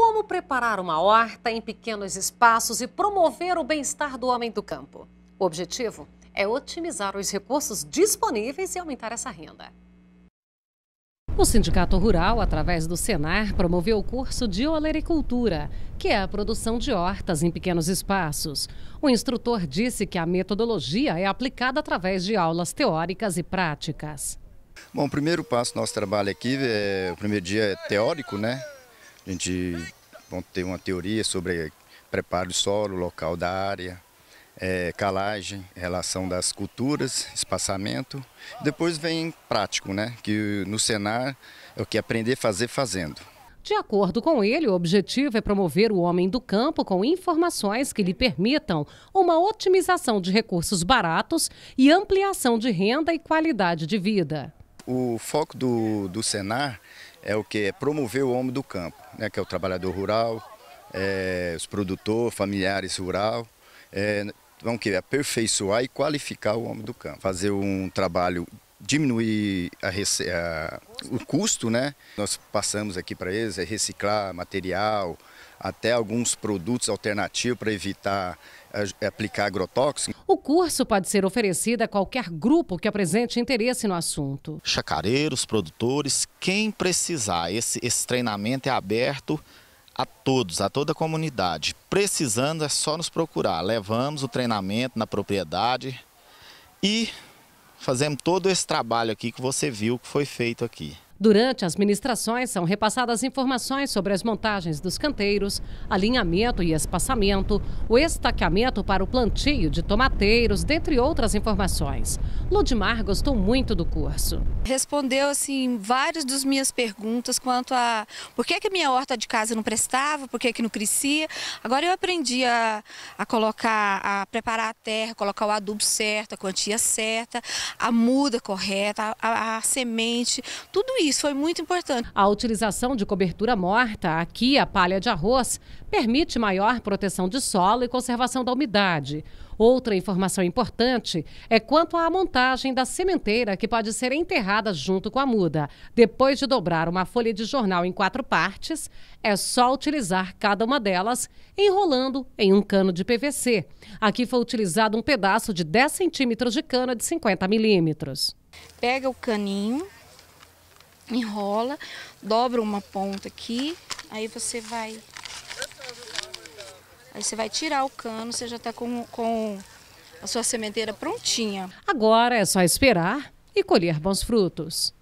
Como preparar uma horta em pequenos espaços e promover o bem-estar do homem do campo? O objetivo é otimizar os recursos disponíveis e aumentar essa renda. O Sindicato Rural, através do Senar, promoveu o curso de olericultura, que é a produção de hortas em pequenos espaços. O instrutor disse que a metodologia é aplicada através de aulas teóricas e práticas. Bom, o primeiro passo do nosso trabalho aqui, é, o primeiro dia é teórico, né? A gente vão ter uma teoria sobre preparo do solo, local da área, é, calagem, relação das culturas, espaçamento. Depois vem prático, né? Que no Senar é o que aprender a fazer fazendo. De acordo com ele, o objetivo é promover o homem do campo com informações que lhe permitam uma otimização de recursos baratos e ampliação de renda e qualidade de vida. O foco do, do Senar é o que? É promover o homem do campo, né, que é o trabalhador rural, é, os produtores, familiares rural. É, vão querer aperfeiçoar e qualificar o homem do campo. Fazer um trabalho diminuir a, a, o custo, né? Nós passamos aqui para eles é reciclar material, até alguns produtos alternativos para evitar é, aplicar agrotóxico. O curso pode ser oferecido a qualquer grupo que apresente interesse no assunto. Chacareiros, produtores, quem precisar. Esse, esse treinamento é aberto a todos, a toda a comunidade. Precisando é só nos procurar. Levamos o treinamento na propriedade e fazemos todo esse trabalho aqui que você viu que foi feito aqui. Durante as ministrações, são repassadas informações sobre as montagens dos canteiros, alinhamento e espaçamento, o estaqueamento para o plantio de tomateiros, dentre outras informações. Ludmar gostou muito do curso. Respondeu, assim, várias das minhas perguntas quanto a por que, que a minha horta de casa não prestava, por que, que não crescia. Agora eu aprendi a, a colocar, a preparar a terra, colocar o adubo certo, a quantia certa, a muda correta, a, a, a semente, tudo isso isso foi muito importante. A utilização de cobertura morta, aqui a palha de arroz, permite maior proteção de solo e conservação da umidade. Outra informação importante é quanto à montagem da sementeira que pode ser enterrada junto com a muda. Depois de dobrar uma folha de jornal em quatro partes, é só utilizar cada uma delas enrolando em um cano de PVC. Aqui foi utilizado um pedaço de 10 centímetros de cana de 50 milímetros. Pega o caninho enrola, dobra uma ponta aqui, aí você vai... Aí você vai tirar o cano, você já está com, com a sua sementeira prontinha. Agora é só esperar e colher bons frutos.